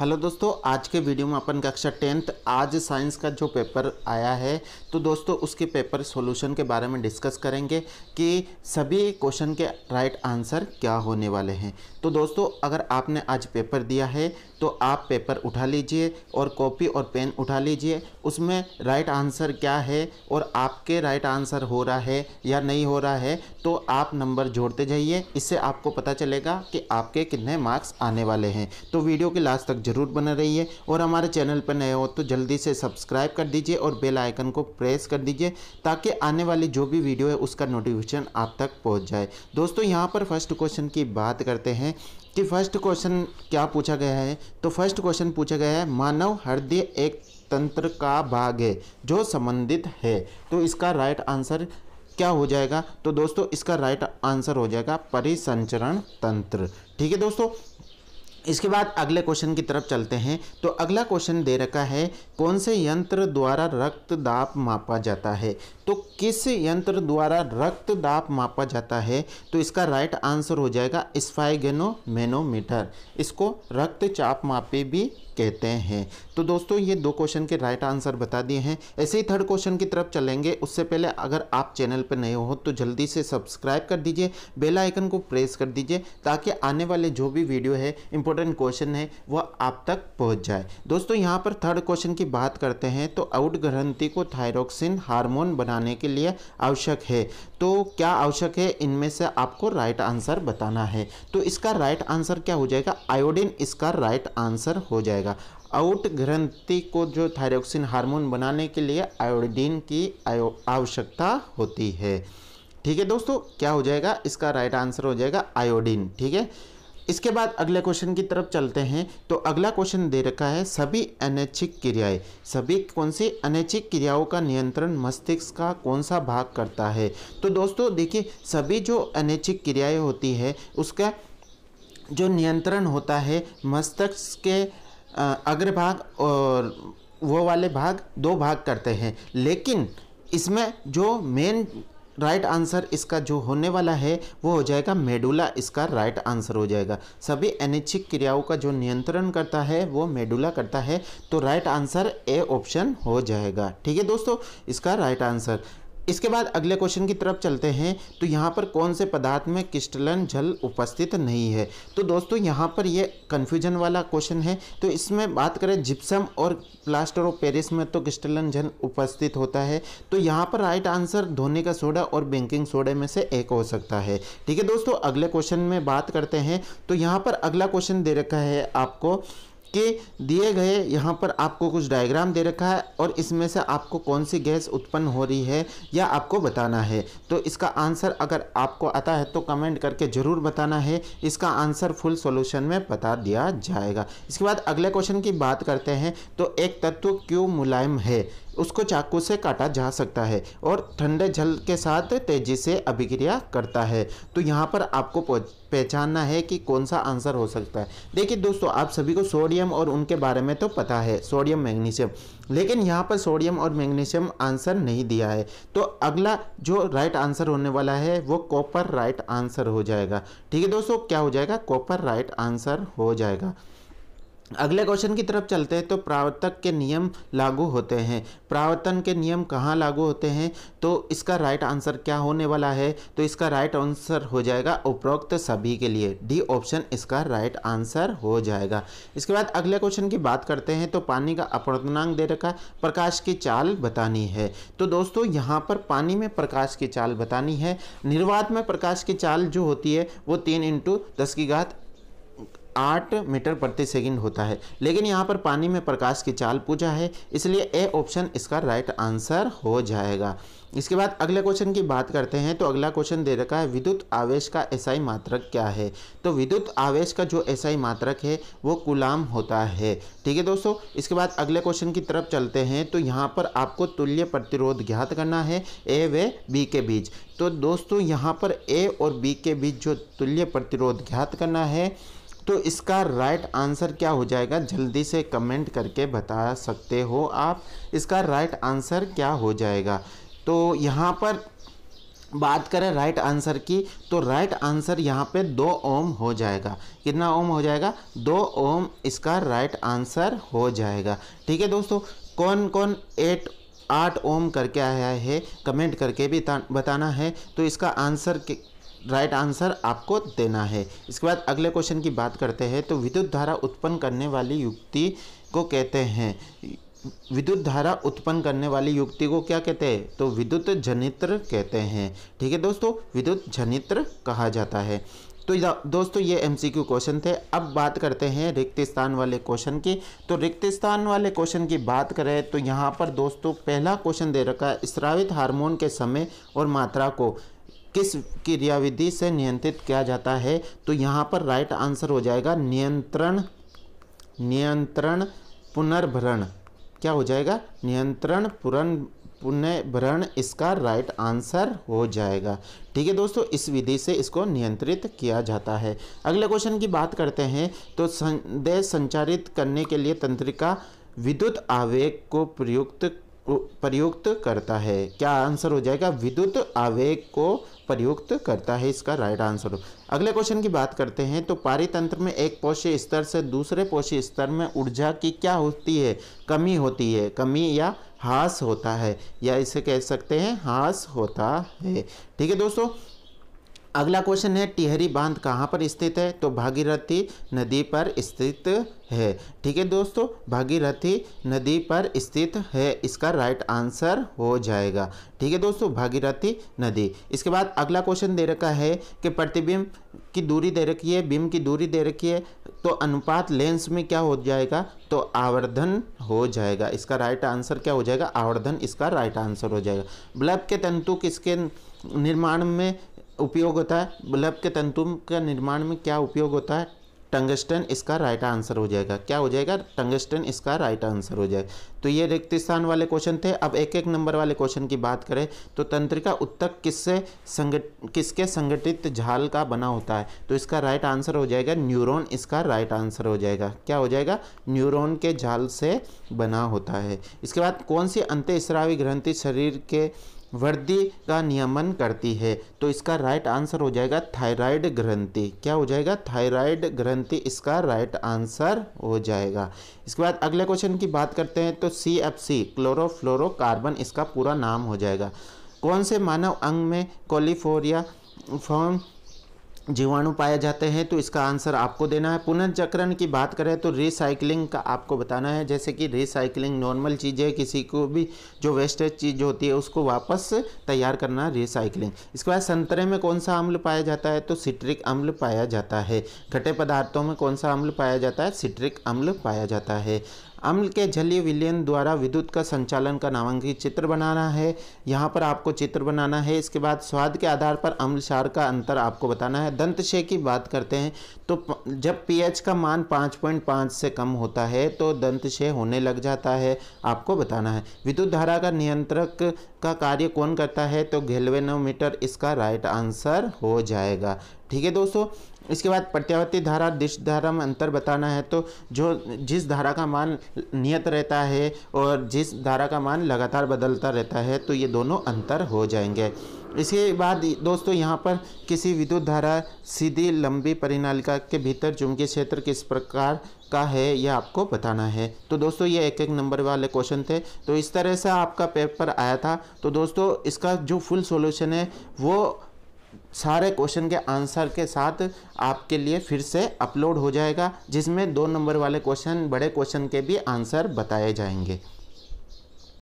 hello दोस्तों आज के वीडियो में अपन कक्षा टेंथ आज साइंस का जो पेपर आया है तो दोस्तों उसके पेपर सॉल्यूशन के बारे में डिस्कस करेंगे कि सभी क्वेश्चन के राइट आंसर क्या होने वाले हैं तो दोस्तों अगर आपने आज पेपर दिया है तो आप पेपर उठा लीजिए और कॉपी और पेन उठा लीजिए उसमें राइट आंसर क्या है और आपके राइट आंसर हो रहा है या नहीं हो रहा है तो आप नंबर जोड़ते जाइए इससे आपको पता चलेगा कि आपके कितने मार्क्स आने वाले हैं तो वीडियो के लास्ट तक ज़रूर बने रहिए और हमारे चैनल पर नए हो तो जल्दी से सब्सक्राइब कर दीजिए और बेल आइकन को प्रेस कर दीजिए ताकि आने वाली जो भी वीडियो है उसका नोटिफिकेशन आप तक पहुँच जाए दोस्तों यहाँ पर फर्स्ट क्वेश्चन की बात करते हैं कि फर्स्ट क्वेश्चन क्या पूछा गया है तो फर्स्ट क्वेश्चन पूछा गया है मानव हृदय एक तंत्र का भाग है जो संबंधित है तो इसका राइट आंसर क्या हो जाएगा तो दोस्तों इसका राइट आंसर हो जाएगा परिसंचरण तंत्र ठीक है दोस्तों इसके बाद अगले क्वेश्चन की तरफ चलते हैं तो अगला क्वेश्चन दे रखा है कौन से यंत्र द्वारा रक्त दाब मापा जाता है तो किस यंत्र द्वारा रक्त दाब मापा जाता है तो इसका राइट आंसर हो जाएगा स्फाइगेनोमेनोमीटर इसको रक्तचाप मापे भी कहते हैं तो दोस्तों ये दो क्वेश्चन के राइट आंसर बता दिए हैं ऐसे ही थर्ड क्वेश्चन की तरफ चलेंगे उससे पहले अगर आप चैनल पर नए हो तो जल्दी से सब्सक्राइब कर दीजिए बेल आइकन को प्रेस कर दीजिए ताकि आने वाले जो भी वीडियो है इंपॉर्टेंट क्वेश्चन है वह आप तक पहुंच जाए दोस्तों यहाँ पर थर्ड क्वेश्चन की बात करते हैं तो आउट ग्रंथि को थायरोक्सिन हार्मोन बना बनाने के लिए आवश्यक है तो क्या आवश्यक है इनमें से आपको राइट आंसर बताना है तो इसका राइट आंसर क्या हो जाएगा आयोडीन इसका राइट आंसर हो जाएगा आउट ग्रंथि को जो थायरोक्सिन हार्मोन बनाने के लिए आयोडीन की आवश्यकता होती है ठीक है दोस्तों क्या हो जाएगा इसका राइट आंसर हो जाएगा आयोडीन ठीक है इसके बाद अगले क्वेश्चन की तरफ चलते हैं तो अगला क्वेश्चन दे रखा है सभी अनैच्छिक क्रियाएं सभी कौन सी अनैच्छिक क्रियाओं का नियंत्रण मस्तिष्क का कौन सा भाग करता है तो दोस्तों देखिए सभी जो अनैच्छिक क्रियाएं होती है उसका जो नियंत्रण होता है मस्तिष्क के अग्रभाग और वो वाले भाग दो भाग करते हैं लेकिन इसमें जो मेन राइट आंसर इसका जो होने वाला है वो हो जाएगा मेडुला इसका राइट आंसर हो जाएगा सभी अनिच्छिक क्रियाओं का जो नियंत्रण करता है वो मेडुला करता है तो राइट आंसर ए ऑप्शन हो जाएगा ठीक है दोस्तों इसका राइट आंसर इसके बाद अगले क्वेश्चन की तरफ चलते हैं तो यहाँ पर कौन से पदार्थ में क्रिस्टलन जल उपस्थित नहीं है तो दोस्तों यहाँ पर ये कन्फ्यूजन वाला क्वेश्चन है तो इसमें बात करें जिप्सम और प्लास्टर ऑफ पेरिस में तो क्रिस्टलन जल उपस्थित होता है तो यहाँ पर राइट आंसर धोने का सोडा और बेकिंग सोडे में से एक हो सकता है ठीक है दोस्तों अगले क्वेश्चन में बात करते हैं तो यहाँ पर अगला क्वेश्चन दे रखा है आपको कि दिए गए यहाँ पर आपको कुछ डायग्राम दे रखा है और इसमें से आपको कौन सी गैस उत्पन्न हो रही है या आपको बताना है तो इसका आंसर अगर आपको आता है तो कमेंट करके ज़रूर बताना है इसका आंसर फुल सॉल्यूशन में बता दिया जाएगा इसके बाद अगले क्वेश्चन की बात करते हैं तो एक तत्व क्यों मुलायम है उसको चाकू से काटा जा सकता है और ठंडे जल के साथ तेज़ी से अभिक्रिया करता है तो यहाँ पर आपको पहचानना है कि कौन सा आंसर हो सकता है देखिए दोस्तों आप सभी को सोडियम सोडियम और उनके बारे में तो पता है सोडियम मैग्नीशियम लेकिन यहाँ पर सोडियम और मैग्नीशियम आंसर नहीं दिया है तो अगला जो राइट आंसर होने वाला है वो कॉपर राइट आंसर हो जाएगा ठीक है दोस्तों क्या हो जाएगा कॉपर राइट आंसर हो जाएगा अगले क्वेश्चन की तरफ चलते हैं तो प्रावर्तक के नियम लागू होते हैं प्रावर्तन के नियम कहाँ लागू होते हैं तो इसका राइट आंसर क्या होने वाला है तो इसका राइट आंसर हो जाएगा उपरोक्त सभी के लिए डी ऑप्शन इसका राइट आंसर हो जाएगा इसके बाद अगले क्वेश्चन की बात करते हैं तो पानी का अपवर्तनांक दे रखा है प्रकाश की चाल बतानी है तो दोस्तों यहाँ पर पानी में प्रकाश की चाल बतानी है निर्वात में प्रकाश की चाल जो होती है वो तीन इंटू दस की घात आठ मीटर प्रति सेकंड होता है लेकिन यहाँ पर पानी में प्रकाश की चाल पूछा है इसलिए ए ऑप्शन इसका राइट आंसर हो जाएगा इसके बाद अगले क्वेश्चन की बात करते हैं तो अगला क्वेश्चन दे रखा है विद्युत आवेश का एसआई मात्रक क्या है तो विद्युत आवेश का जो एसआई मात्रक है वो कुलाम होता है ठीक है दोस्तों इसके बाद अगले क्वेश्चन की तरफ चलते हैं तो यहाँ पर आपको तुल्य प्रतिरोध ज्ञात करना है ए व बी के बीच तो दोस्तों यहाँ पर ए और बी के बीच जो तुल्य प्रतिरोध ज्ञात करना है तो इसका राइट आंसर क्या हो जाएगा जल्दी से कमेंट करके बता सकते हो आप इसका राइट आंसर क्या हो जाएगा तो यहाँ पर बात करें राइट आंसर की तो राइट आंसर यहाँ पे दो ओम हो जाएगा कितना ओम हो जाएगा दो ओम इसका राइट आंसर हो जाएगा ठीक है दोस्तों कौन कौन एट आठ ओम करके आया है कमेंट करके भी बताना है तो इसका आंसर राइट आंसर आपको देना है इसके बाद अगले क्वेश्चन की बात करते हैं तो विद्युत धारा उत्पन्न करने वाली युक्ति को कहते हैं विद्युत धारा उत्पन्न करने वाली युक्ति को क्या कहते हैं तो विद्युत जनित्र कहते हैं ठीक है दोस्तों विद्युत जनित्र कहा जाता है तो दोस्तों ये एमसीक्यू क्वेश्चन थे अब बात करते हैं रिक्त स्थान वाले क्वेश्चन की तो रिक्त स्थान वाले क्वेश्चन की बात करें तो यहाँ पर दोस्तों पहला क्वेश्चन दे रखा है स्रावित हार्मोन के समय और मात्रा को किस क्रियाविधि से नियंत्रित किया जाता है तो यहाँ पर राइट आंसर हो जाएगा नियंत्रण नियंत्रण पुनर्भरण क्या हो जाएगा नियंत्रण पुरन पुनर्भरण इसका राइट आंसर हो जाएगा ठीक है दोस्तों इस विधि से इसको नियंत्रित किया जाता है अगले क्वेश्चन की बात करते हैं तो संदेश संचारित करने के लिए तंत्रिका विद्युत आवेग को प्रयुक्त प्रयुक्त करता है क्या आंसर हो जाएगा विद्युत आवेग को प्रयुक्त करता है इसका राइट आंसर हो अगले क्वेश्चन की बात करते हैं तो पारितंत्र में एक पोषी स्तर से दूसरे पोषी स्तर में ऊर्जा की क्या होती है कमी होती है कमी या हास होता है या इसे कह सकते हैं हास होता है ठीक है दोस्तों अगला क्वेश्चन है टिहरी बांध कहाँ पर स्थित है तो भागीरथी नदी पर स्थित है ठीक है दोस्तों भागीरथी नदी पर स्थित है इसका राइट आंसर हो जाएगा ठीक है दोस्तों भागीरथी नदी इसके बाद अगला क्वेश्चन दे रखा है कि प्रतिबिंब की दूरी दे रखी है बिंब की दूरी दे रखी है तो अनुपात लेंस में क्या हो जाएगा तो आवर्धन हो जाएगा इसका राइट आंसर क्या हो जाएगा आवर्धन इसका राइट आंसर हो जाएगा ब्लब के तंतु किसके निर्माण में उपयोग होता है ब्लब के तंतु का निर्माण में क्या उपयोग होता है टंगस्टन इसका राइट आंसर हो जाएगा क्या हो जाएगा टंगस्टन इसका राइट आंसर हो जाएगा तो ये रिक्त स्थान वाले क्वेश्चन थे अब एक एक नंबर वाले क्वेश्चन की बात करें तो तंत्रिका उत्तक किससे संगठ किसके संगठित झाल का बना होता है तो इसका राइट आंसर हो जाएगा न्यूरोन इसका राइट आंसर हो जाएगा क्या हो जाएगा न्यूरोन के झाल से बना होता है इसके बाद कौन सी अंत्यस्रावी ग्रंथि शरीर के वृद्धि का नियमन करती है तो इसका राइट आंसर हो जाएगा थायराइड ग्रंथि क्या हो जाएगा थायराइड ग्रंथि इसका राइट आंसर हो जाएगा इसके बाद अगले क्वेश्चन की बात करते हैं तो सी एफ सी क्लोरोफ्लोरोकार्बन इसका पूरा नाम हो जाएगा कौन से मानव अंग में कोलिफोरिया फॉर्म जीवाणु पाए जाते हैं तो इसका आंसर आपको देना है पुनर्चक्रण की बात करें तो रिसाइकिलिंग का आपको बताना है जैसे कि रिसाइकिलिंग नॉर्मल चीज़ है किसी को भी जो वेस्टेज चीज़ होती है उसको वापस तैयार करना रिसाइकिलिंग इसके बाद संतरे में कौन सा अम्ल पाया जाता है तो सिट्रिक अम्ल पाया जाता है घटे पदार्थों में कौन सा अम्ल पाया जाता है सिट्रिक अम्ल पाया जाता है अम्ल के जलीय विलयन द्वारा विद्युत का संचालन का नामांकित चित्र बनाना है यहाँ पर आपको चित्र बनाना है इसके बाद स्वाद के आधार पर अम्ल क्षार का अंतर आपको बताना है दंतशय की बात करते हैं तो जब पीएच का मान 5.5 से कम होता है तो दंतशय होने लग जाता है आपको बताना है विद्युत धारा का नियंत्रक का कार्य कौन करता है तो गैल्वेनोमीटर इसका राइट आंसर हो जाएगा ठीक है दोस्तों इसके बाद प्रत्यावर्ती धारा दिश धारा में अंतर बताना है तो जो जिस धारा का मान नियत रहता है और जिस धारा का मान लगातार बदलता रहता है तो ये दोनों अंतर हो जाएंगे इसके बाद दोस्तों यहाँ पर किसी विद्युत धारा सीधी लंबी परिनालिका के भीतर चुंबकीय क्षेत्र किस प्रकार का है यह आपको बताना है तो दोस्तों ये एक एक नंबर वाले क्वेश्चन थे तो इस तरह से आपका पेपर आया था तो दोस्तों इसका जो फुल सॉल्यूशन है वो सारे क्वेश्चन के आंसर के साथ आपके लिए फिर से अपलोड हो जाएगा जिसमें दो नंबर वाले क्वेश्चन बड़े क्वेश्चन के भी आंसर बताए जाएंगे